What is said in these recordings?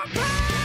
my pain!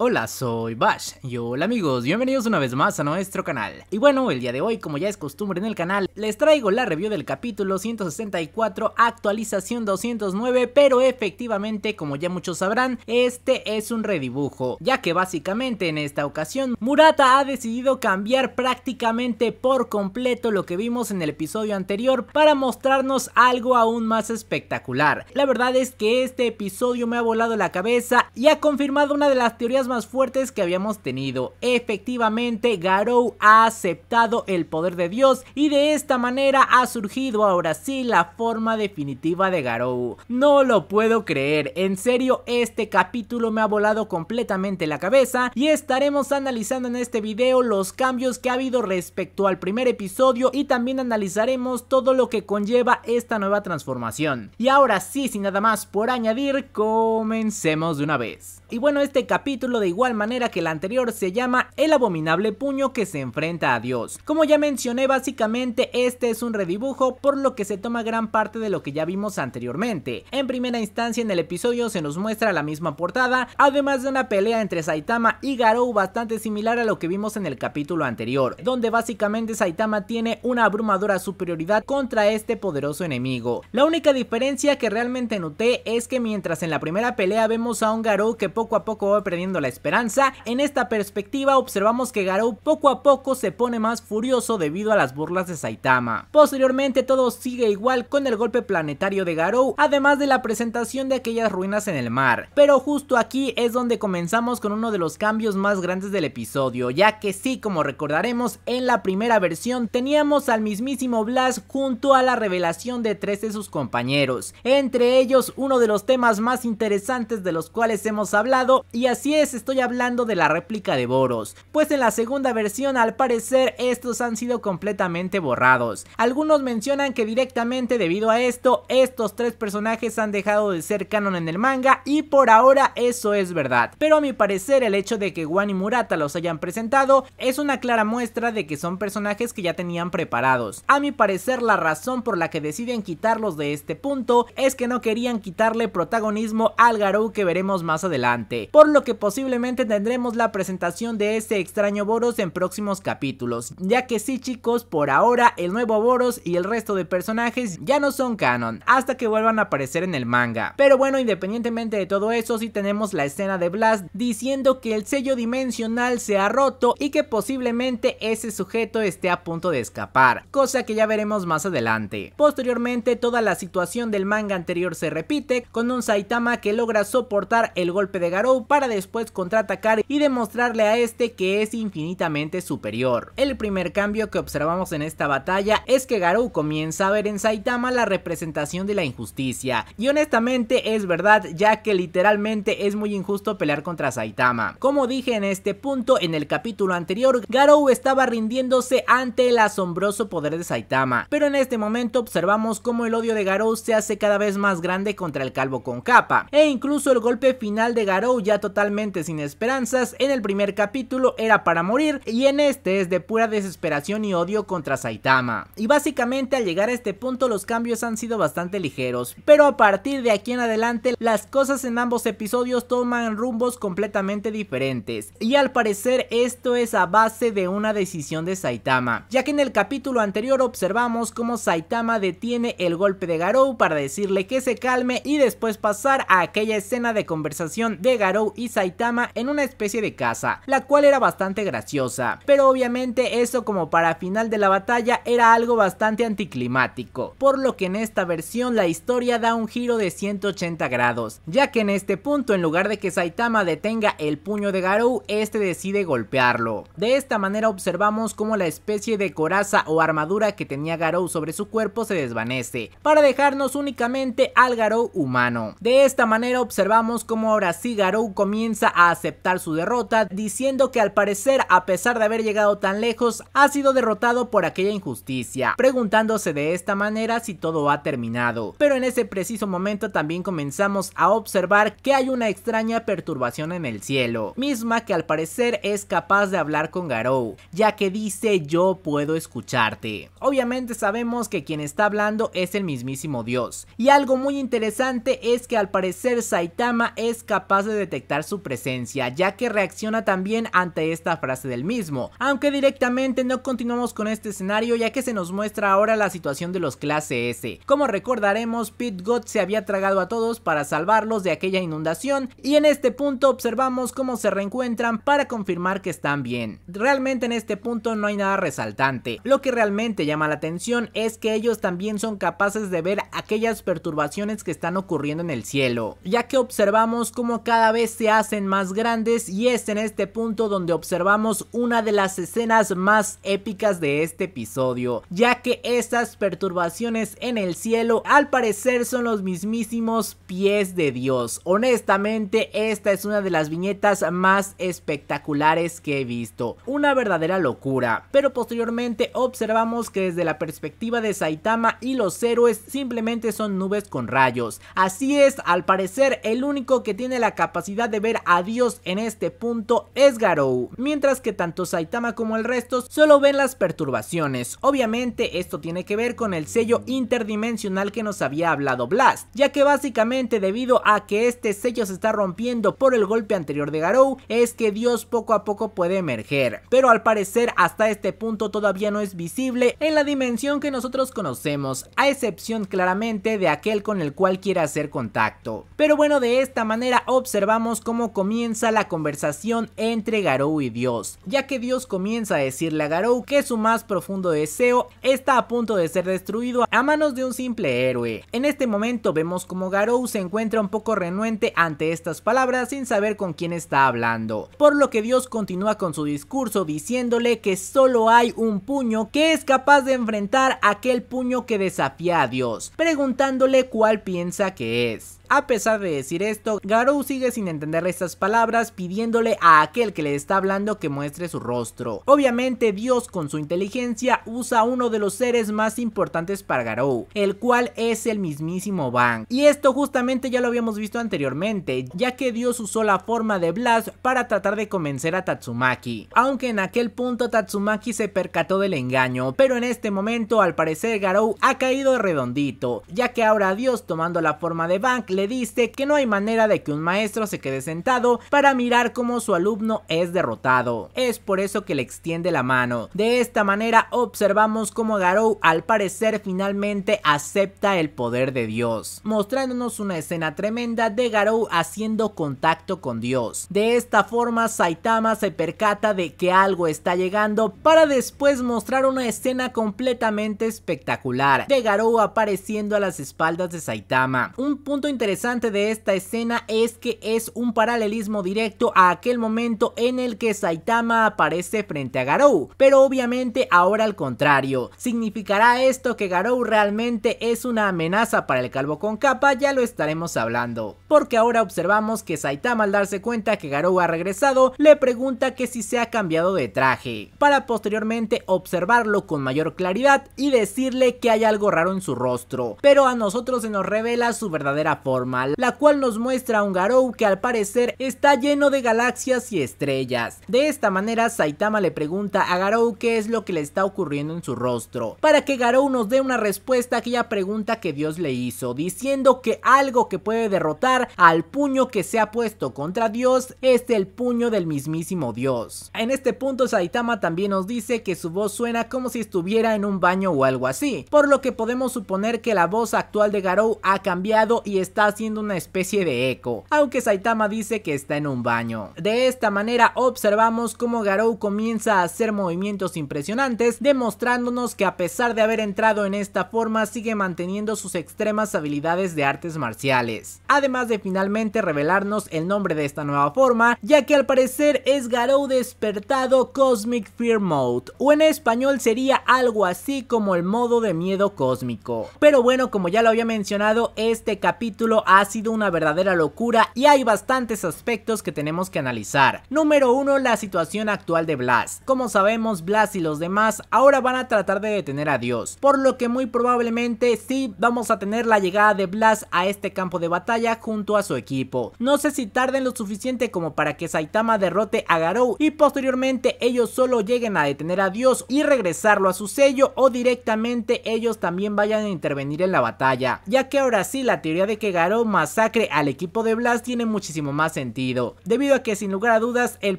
Hola, soy Bash y hola amigos, bienvenidos una vez más a nuestro canal. Y bueno, el día de hoy, como ya es costumbre en el canal, les traigo la review del capítulo 164, actualización 209, pero efectivamente, como ya muchos sabrán, este es un redibujo, ya que básicamente en esta ocasión, Murata ha decidido cambiar prácticamente por completo lo que vimos en el episodio anterior para mostrarnos algo aún más espectacular. La verdad es que este episodio me ha volado la cabeza y ha confirmado una de las teorías más fuertes que habíamos tenido. Efectivamente, Garou ha aceptado el poder de Dios y de esta manera ha surgido ahora sí la forma definitiva de Garou. No lo puedo creer, en serio este capítulo me ha volado completamente la cabeza y estaremos analizando en este video los cambios que ha habido respecto al primer episodio y también analizaremos todo lo que conlleva esta nueva transformación. Y ahora sí, sin nada más por añadir, comencemos de una vez. Y bueno, este capítulo de igual manera que el anterior se llama El abominable puño que se enfrenta a Dios. Como ya mencioné, básicamente este es un redibujo por lo que se toma gran parte de lo que ya vimos anteriormente. En primera instancia en el episodio se nos muestra la misma portada, además de una pelea entre Saitama y Garou bastante similar a lo que vimos en el capítulo anterior, donde básicamente Saitama tiene una abrumadora superioridad contra este poderoso enemigo. La única diferencia que realmente noté es que mientras en la primera pelea vemos a un Garou que poco a poco va perdiendo la esperanza. En esta perspectiva observamos que Garou poco a poco se pone más furioso debido a las burlas de Saitama. Posteriormente todo sigue igual con el golpe planetario de Garou, además de la presentación de aquellas ruinas en el mar. Pero justo aquí es donde comenzamos con uno de los cambios más grandes del episodio, ya que sí, como recordaremos, en la primera versión teníamos al mismísimo Blast junto a la revelación de tres de sus compañeros, entre ellos uno de los temas más interesantes de los cuales hemos hablado Lado y así es, estoy hablando de la réplica de Boros, pues en la segunda versión al parecer estos han sido completamente borrados. Algunos mencionan que directamente debido a esto, estos tres personajes han dejado de ser canon en el manga y por ahora eso es verdad, pero a mi parecer el hecho de que Wan y Murata los hayan presentado es una clara muestra de que son personajes que ya tenían preparados. A mi parecer la razón por la que deciden quitarlos de este punto es que no querían quitarle protagonismo al Garou que veremos más adelante por lo que posiblemente tendremos la presentación de este extraño Boros en próximos capítulos, ya que sí chicos, por ahora el nuevo Boros y el resto de personajes ya no son canon, hasta que vuelvan a aparecer en el manga. Pero bueno, independientemente de todo eso, sí tenemos la escena de Blast diciendo que el sello dimensional se ha roto y que posiblemente ese sujeto esté a punto de escapar, cosa que ya veremos más adelante. Posteriormente, toda la situación del manga anterior se repite, con un Saitama que logra soportar el golpe de Garou para después contraatacar y demostrarle a este que es infinitamente superior. El primer cambio que observamos en esta batalla es que Garou comienza a ver en Saitama la representación de la injusticia. Y honestamente es verdad ya que literalmente es muy injusto pelear contra Saitama. Como dije en este punto en el capítulo anterior, Garou estaba rindiéndose ante el asombroso poder de Saitama. Pero en este momento observamos cómo el odio de Garou se hace cada vez más grande contra el calvo con capa. E incluso el golpe final de Garou Garou ya totalmente sin esperanzas, en el primer capítulo era para morir y en este es de pura desesperación y odio contra Saitama. Y básicamente al llegar a este punto los cambios han sido bastante ligeros, pero a partir de aquí en adelante las cosas en ambos episodios toman rumbos completamente diferentes y al parecer esto es a base de una decisión de Saitama, ya que en el capítulo anterior observamos cómo Saitama detiene el golpe de Garou para decirle que se calme y después pasar a aquella escena de conversación Garou y Saitama en una especie de casa, la cual era bastante graciosa, pero obviamente eso como para final de la batalla era algo bastante anticlimático, por lo que en esta versión la historia da un giro de 180 grados, ya que en este punto en lugar de que Saitama detenga el puño de Garou, este decide golpearlo. De esta manera observamos Como la especie de coraza o armadura que tenía Garou sobre su cuerpo se desvanece, para dejarnos únicamente al Garou humano. De esta manera observamos como ahora sí Garou comienza a aceptar su derrota, diciendo que al parecer, a pesar de haber llegado tan lejos, ha sido derrotado por aquella injusticia, preguntándose de esta manera si todo ha terminado. Pero en ese preciso momento también comenzamos a observar que hay una extraña perturbación en el cielo, misma que al parecer es capaz de hablar con Garou, ya que dice yo puedo escucharte. Obviamente sabemos que quien está hablando es el mismísimo Dios, y algo muy interesante es que al parecer Saitama es capaz de detectar su presencia, ya que reacciona también ante esta frase del mismo. Aunque directamente no continuamos con este escenario ya que se nos muestra ahora la situación de los clase S. Como recordaremos, Pit God se había tragado a todos para salvarlos de aquella inundación y en este punto observamos cómo se reencuentran para confirmar que están bien. Realmente en este punto no hay nada resaltante. Lo que realmente llama la atención es que ellos también son capaces de ver aquellas perturbaciones que están ocurriendo en el cielo, ya que observamos cómo cada vez se hacen más grandes y es en este punto donde observamos una de las escenas más épicas de este episodio, ya que estas perturbaciones en el cielo al parecer son los mismísimos pies de Dios. Honestamente, esta es una de las viñetas más espectaculares que he visto, una verdadera locura, pero posteriormente observamos que desde la perspectiva de Saitama y los héroes simplemente son nubes con rayos. Así es, al parecer el único que tiene la capacidad de ver a Dios en este punto es Garou, mientras que tanto Saitama como el resto solo ven las perturbaciones. Obviamente esto tiene que ver con el sello interdimensional que nos había hablado Blast, ya que básicamente debido a que este sello se está rompiendo por el golpe anterior de Garou, es que Dios poco a poco puede emerger, pero al parecer hasta este punto todavía no es visible en la dimensión que nosotros conocemos, a excepción claramente de aquel con el cual quiere hacer contacto. Pero bueno, de esta manera observamos cómo comienza la conversación entre Garou y Dios, ya que Dios comienza a decirle a Garou que su más profundo deseo está a punto de ser destruido a manos de un simple héroe. En este momento vemos como Garou se encuentra un poco renuente ante estas palabras sin saber con quién está hablando, por lo que Dios continúa con su discurso diciéndole que solo hay un puño que es capaz de enfrentar aquel puño que desafía a Dios, preguntándole cuál piensa que es. A pesar de decir esto, Garou sin entender estas palabras pidiéndole a aquel que le está hablando que muestre su rostro. Obviamente Dios con su inteligencia usa uno de los seres más importantes para Garou, el cual es el mismísimo Bang. Y esto justamente ya lo habíamos visto anteriormente, ya que Dios usó la forma de Blast para tratar de convencer a Tatsumaki. Aunque en aquel punto Tatsumaki se percató del engaño, pero en este momento al parecer Garou ha caído redondito, ya que ahora Dios tomando la forma de Bank le dice que no hay manera de que un maestro se quede sentado para mirar cómo su alumno es derrotado. Es por eso que le extiende la mano. De esta manera observamos cómo Garou al parecer finalmente acepta el poder de Dios, mostrándonos una escena tremenda de Garou haciendo contacto con Dios. De esta forma Saitama se percata de que algo está llegando para después mostrar una escena completamente espectacular de Garou apareciendo a las espaldas de Saitama. Un punto interesante de esta escena es que es un paralelismo directo a aquel momento en el que Saitama aparece frente a Garou, pero obviamente ahora al contrario. ¿Significará esto que Garou realmente es una amenaza para el calvo con capa? Ya lo estaremos hablando, porque ahora observamos que Saitama al darse cuenta que Garou ha regresado, le pregunta que si se ha cambiado de traje, para posteriormente observarlo con mayor claridad y decirle que hay algo raro en su rostro, pero a nosotros se nos revela su verdadera forma, la cual nos muestra a un Garou que al parecer está lleno de galaxias y estrellas. De esta manera Saitama le pregunta a Garou qué es lo que le está ocurriendo en su rostro, para que Garou nos dé una respuesta a aquella pregunta que Dios le hizo, diciendo que algo que puede derrotar al puño que se ha puesto contra Dios es el puño del mismísimo Dios. En este punto Saitama también nos dice que su voz suena como si estuviera en un baño o algo así, por lo que podemos suponer que la voz actual de Garou ha cambiado y está haciendo una especie de eco, que Saitama dice que está en un baño. De esta manera observamos cómo Garou comienza a hacer movimientos impresionantes, demostrándonos que a pesar de haber entrado en esta forma sigue manteniendo sus extremas habilidades de artes marciales. Además de finalmente revelarnos el nombre de esta nueva forma, ya que al parecer es Garou despertado Cosmic Fear Mode, o en español sería algo así como el modo de miedo cósmico. Pero bueno, como ya lo había mencionado, este capítulo ha sido una verdadera locura y hay bastantes aspectos que tenemos que analizar. Número 1, la situación actual de Blast... Como sabemos, Blast y los demás ahora van a tratar de detener a Dios, por lo que muy probablemente sí vamos a tener la llegada de Blast a este campo de batalla junto a su equipo. No sé si tarden lo suficiente como para que Saitama derrote a Garou y posteriormente ellos solo lleguen a detener a Dios y regresarlo a su sello o directamente ellos también vayan a intervenir en la batalla, ya que ahora sí la teoría de que Garou masacre al equipo de Blast tiene muchísimo más sentido, debido a que sin lugar a dudas el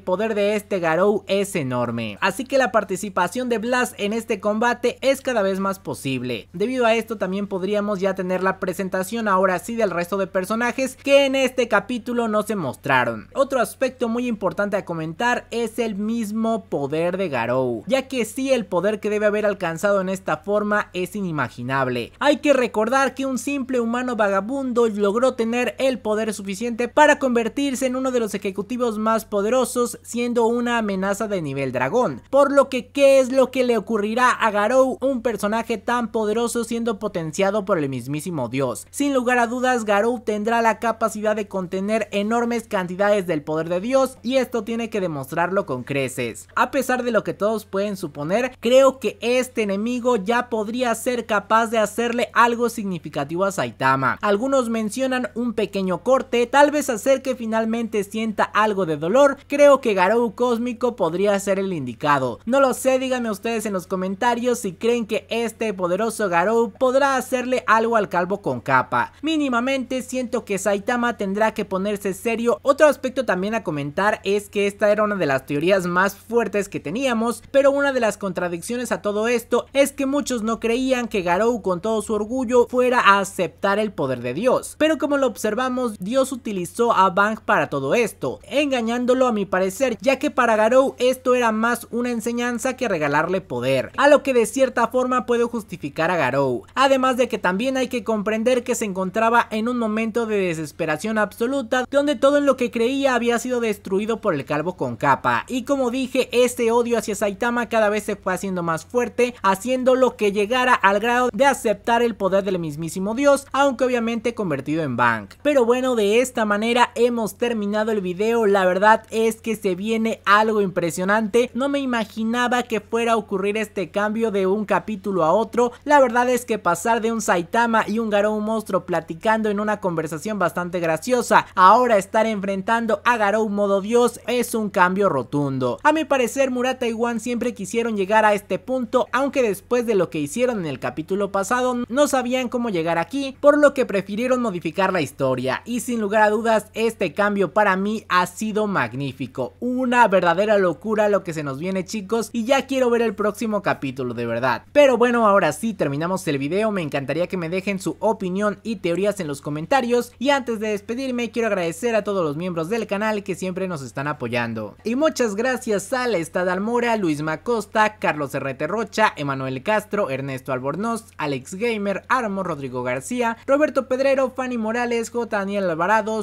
poder de este Garou es enorme. Así que la participación de Blast en este combate es cada vez más posible. Debido a esto también podríamos ya tener la presentación ahora sí del resto de personajes que en este capítulo no se mostraron. Otro aspecto muy importante a comentar es el mismo poder de Garou, ya que sí el poder que debe haber alcanzado en esta forma es inimaginable. Hay que recordar que un simple humano vagabundo logró tener el poder suficiente para convertirse en uno de los ejecutivos más poderosos siendo una amenaza de nivel dragón. Por lo que, ¿qué es lo que le ocurrirá a Garou, un personaje tan poderoso siendo potenciado por el mismísimo dios? Sin lugar a dudas, Garou tendrá la capacidad de contener enormes cantidades del poder de dios y esto tiene que demostrarlo con creces. A pesar de lo que todos pueden suponer, creo que este enemigo ya podría ser capaz de hacerle algo significativo a Saitama. Algunos mencionan un pequeño corte, tal vez hacer que finalmente sienta algo de dolor, creo que Garou Cósmico podría ser el indicado. No lo sé, díganme ustedes en los comentarios si creen que este poderoso Garou podrá hacerle algo al calvo con capa. Mínimamente siento que Saitama tendrá que ponerse serio. Otro aspecto también a comentar es que esta era una de las teorías más fuertes que teníamos, pero una de las contradicciones a todo esto es que muchos no creían que Garou con todo su orgullo fuera a aceptar el poder de Dios. Pero como lo observamos, Dios utilizó a Bang para todo esto, engañándolo a mi parecer, ya que para Garou esto era más una enseñanza que regalarle poder, a lo que de cierta forma puedo justificar a Garou. Además de que también hay que comprender que se encontraba en un momento de desesperación absoluta, donde todo en lo que creía había sido destruido por el calvo con capa, y como dije, este odio hacia Saitama cada vez se fue haciendo más fuerte, haciendo lo que llegara al grado de aceptar el poder del mismísimo dios, aunque obviamente convertido en Bang. Pero bueno, de esta manera hemos terminado el video, la verdad es que se viene algo impresionante, no me imaginaba que fuera a ocurrir este cambio de un capítulo a otro, la verdad es que pasar de un Saitama y un Garou monstruo platicando en una conversación bastante graciosa, ahora estar enfrentando a Garou modo dios es un cambio rotundo. A mi parecer Murata y Wan siempre quisieron llegar a este punto, aunque después de lo que hicieron en el capítulo pasado no sabían cómo llegar aquí, por lo que prefirieron modificar la historia y sin lugar a este cambio para mí ha sido magnífico. Una verdadera locura lo que se nos viene chicos y ya quiero ver el próximo capítulo de verdad. Pero bueno, ahora sí terminamos el video, me encantaría que me dejen su opinión y teorías en los comentarios y antes de despedirme quiero agradecer a todos los miembros del canal que siempre nos están apoyando. Y muchas gracias a Estado Almora, Luis Macosta, Carlos Herrete Rocha, Emanuel Castro, Ernesto Albornoz, Alex Gamer, Armo, Rodrigo García, Roberto Pedrero, Fanny Morales, J. Daniel Alvarado,